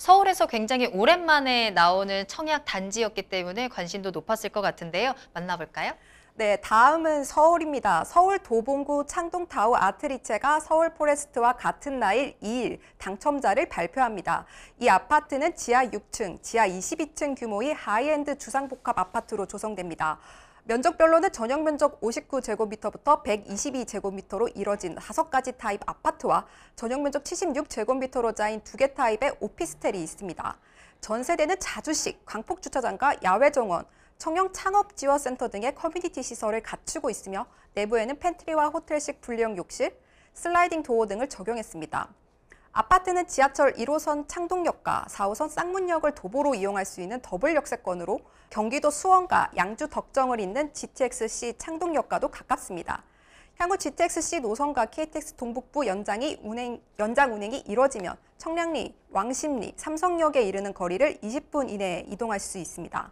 서울에서 굉장히 오랜만에 나오는 청약 단지였기 때문에 관심도 높았을 것 같은데요. 만나볼까요? 네, 다음은 서울입니다. 서울 도봉구 창동타워 아트리체가 서울 포레스트와 같은 날 2일 당첨자를 발표합니다. 이 아파트는 지하 6층, 지하 22층 규모의 하이엔드 주상복합 아파트로 조성됩니다. 면적별로는 전용 면적 59제곱미터부터 122제곱미터로 이뤄진 5가지 타입 아파트와 전용 면적 76제곱미터로 짜인 2개 타입의 오피스텔이 있습니다. 전세대는 자주식, 광폭주차장과 야외정원, 청영 창업지원센터 등의 커뮤니티 시설을 갖추고 있으며 내부에는 팬트리와 호텔식 분리형 욕실, 슬라이딩 도어 등을 적용했습니다. 아파트는 지하철 1호선 창동역과 4호선 쌍문역을 도보로 이용할 수 있는 더블 역세권으로 경기도 수원과 양주 덕정을 잇는 GTX-C 창동역과도 가깝습니다. 향후 GTX-C 노선과 KTX 동북부 연장이 운행, 연장 운행이 이뤄지면 청량리, 왕십리, 삼성역에 이르는 거리를 20분 이내에 이동할 수 있습니다.